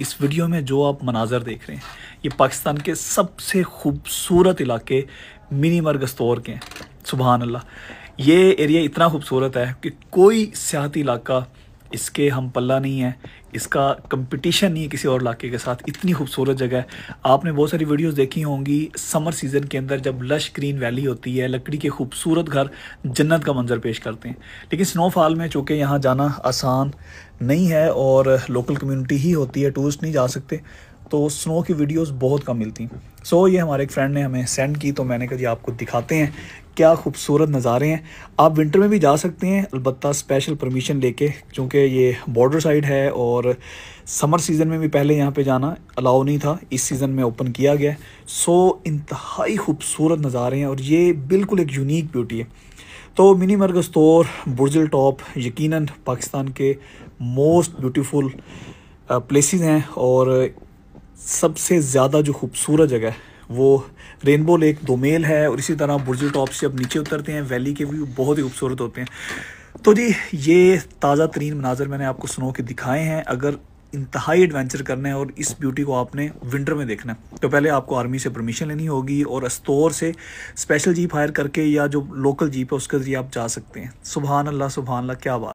इस वीडियो में जो आप मनाजर देख रहे हैं ये पाकिस्तान के सबसे खूबसूरत इलाके मिनी मरगस्तौर के हैं सुबह अल्लाह ये एरिया इतना खूबसूरत है कि कोई सियाती इलाका इसके हम पल्ला नहीं है इसका कंपटीशन नहीं है किसी और इलाके के साथ इतनी खूबसूरत जगह है आपने बहुत सारी वीडियोस देखी होंगी समर सीज़न के अंदर जब लश ग्रीन वैली होती है लकड़ी के खूबसूरत घर जन्नत का मंजर पेश करते हैं लेकिन स्नोफॉल में चूँकि यहाँ जाना आसान नहीं है और लोकल कम्यूनिटी ही होती है टूरिस्ट नहीं जा सकते तो स्नो की वीडियोस बहुत कम मिलती सो so, ये हमारे एक फ्रेंड ने हमें सेंड की तो मैंने कहा जी आपको दिखाते हैं क्या खूबसूरत नज़ारे हैं आप विंटर में भी जा सकते हैं अलबत् स्पेशल परमिशन लेके क्योंकि ये बॉर्डर साइड है और समर सीज़न में भी पहले यहाँ पे जाना अलाउ नहीं था इस सीज़न में ओपन किया गया सो so, इंतहाई खूबसूरत नज़ारे हैं और ये बिल्कुल एक यूनिक ब्यूटी है तो मिनी मरगस्तौर बुर्जिल टॉप यकीन पाकिस्तान के मोस्ट ब्यूटीफुल प्लेसेस हैं और सबसे ज़्यादा जो खूबसूरत जगह है वो रेनबो लेक दोमेल है और इसी तरह बुर्ज टॉप से अब नीचे उतरते हैं वैली के व्यू बहुत ही खूबसूरत होते हैं तो जी ये ताज़ा तरीन मनाजर मैंने आपको स्नो के दिखाए हैं अगर इंतहाई एडवेंचर करना है और इस ब्यूटी को आपने विंटर में देखना है तो पहले आपको आर्मी से परमिशन लेनी होगी और अस्तौर से स्पेशल जीप हायर करके या जो लोकल जीप है उसके ज़रिए आप जा सकते हैं सुबहान अल्लाह सुबहान अल्लाह क्या बात